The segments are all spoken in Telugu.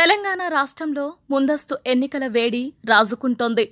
తెలంగాణ రాష్ట్రంలో ముందస్తు ఎన్నికల వేడి రాజుకుంటోంది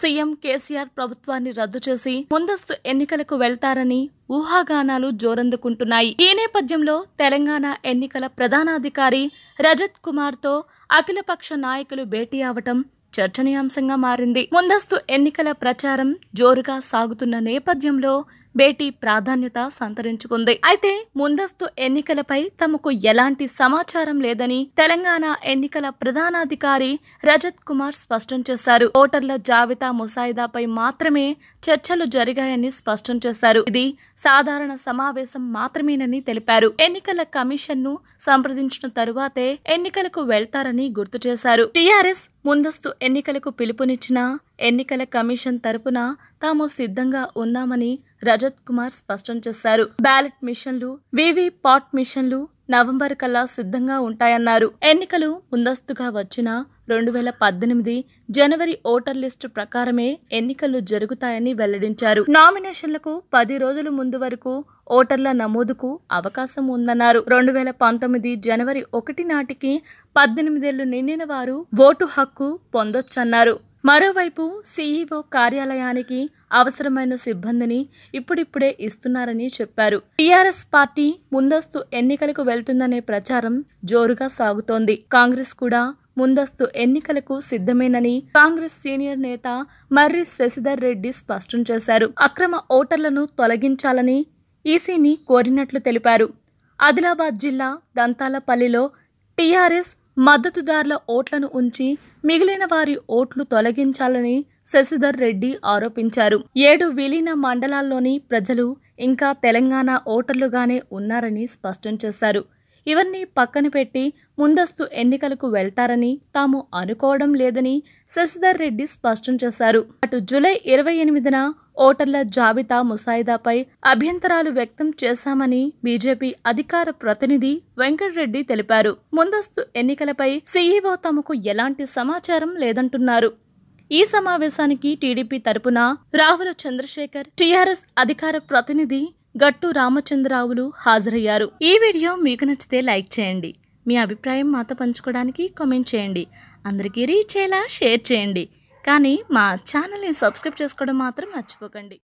సీఎం కేసీఆర్ ప్రభుత్వాన్ని రద్దు చేసి ముందస్తు ఎన్నికలకు వెళ్తారని ఊహాగానాలు జోరందుకుంటున్నాయి ఈ నేపథ్యంలో తెలంగాణ ఎన్నికల ప్రధానాధికారి రజత్ కుమార్తో అఖిలపక్ష నాయకులు భేటీ అవటం చర్చనీయాంశంగా మారింది ముందస్తు ఎన్నికల ప్రచారం జోరుగా సాగుతున్న నేపథ్యంలో భేటీ ప్రాధాన్యత సంతరించుకుంది అయితే ముందస్తు ఎన్నికలపై తమకు ఎలాంటి సమాచారం లేదని తెలంగాణ ఎన్నికల ప్రధానాధికారి రజత్ కుమార్ స్పష్టం చేశారు ఓటర్ల జాబితా ముసాయిదాపై మాత్రమే చర్చలు జరిగాయని స్పష్టం చేశారు ఇది సాధారణ సమావేశం మాత్రమేనని తెలిపారు ఎన్నికల కమిషన్ ను సంప్రదించిన తరువాతే ఎన్నికలకు వెళ్తారని గుర్తు చేశారు టీఆర్ఎస్ ముందస్తు ఎన్నికలకు పిలుపునిచ్చినా ఎన్నికల కమిషన్ తరపున తాము సిద్ధంగా ఉన్నామని రజత్ కుమార్ స్పష్టం చేశారు బ్యాలెట్ మిషన్లు వివి పాట్ మిషన్లు నవంబర్ కల్లా సిద్ధంగా ఉంటాయన్నారు ఎన్నికలు ముందస్తుగా వచ్చిన రెండు వేల పద్దెనిమిది జనవరి ఓటర్ లిస్టు ప్రకారమే ఎన్నికలు జరుగుతాయని వెల్లడించారు నామినేషన్లకు పది రోజుల ముందు వరకు ఓటర్ల నమోదుకు అవకాశం ఉందన్నారు రెండు వేల పంతొమ్మిది జనవరి ఒకటి నాటికి పద్దెనిమిదేళ్లు నిండిన వారు ఓటు హక్కు పొందొచ్చన్నారు మరోవైపు సీఈఓ కార్యాలయానికి అవసరమైన సిబ్బందిని ఇప్పుడిప్పుడే ఇస్తున్నారని చెప్పారు టీఆర్ఎస్ పార్టీ ముందస్తు ఎన్నికలకు వెళ్తుందనే ప్రచారం జోరుగా సాగుతోంది కాంగ్రెస్ కూడా ముందస్తు ఎన్నికలకు సిద్ధమేనని కాంగ్రెస్ సీనియర్ నేత మర్రి శశిధర్ రెడ్డి స్పష్టం చేశారు అక్రమ ఓటర్లను తొలగించాలని ఈసీని కోరినట్లు తెలిపారు ఆదిలాబాద్ జిల్లా దంతాలపల్లిలో టీఆర్ఎస్ మద్దతుదారుల ఓట్లను ఉంచి మిగిలిన వారి ఓట్లు తొలగించాలని శశిధర్ రెడ్డి ఆరోపించారు ఏడు విలీన మండలాల్లోని ప్రజలు ఇంకా తెలంగాణ ఓటర్లుగానే ఉన్నారని స్పష్టం చేశారు ఇవన్నీ పక్కన పెట్టి ముందస్తు ఎన్నికలకు వెళ్తారని తాము అనుకోవడం లేదని శశిధర్ రెడ్డి స్పష్టం చేశారు అటు జూలై ఇరవై ఎనిమిదిన ఓటర్ల జాబితా ముసాయిదాపై అభ్యంతరాలు వ్యక్తం చేశామని బీజేపీ అధికార ప్రతినిధి వెంకటరెడ్డి తెలిపారు ముందస్తు ఎన్నికలపై సీఈఓ తమకు ఎలాంటి సమాచారం లేదంటున్నారు ఈ సమావేశానికి టీడీపీ తరపున రాహుల చంద్రశేఖర్ టీఆర్ఎస్ అధికార ప్రతినిధి గట్టు రామచంద్రరావులు హాజరయ్యారు ఈ వీడియో మీకు నచ్చితే లైక్ చేయండి మీ అభిప్రాయం మాతో పంచుకోవడానికి కామెంట్ చేయండి అందరికీ రీచ్ అయ్యేలా షేర్ చేయండి కానీ మా ఛానల్ని సబ్స్క్రైబ్ చేసుకోవడం మాత్రం మర్చిపోకండి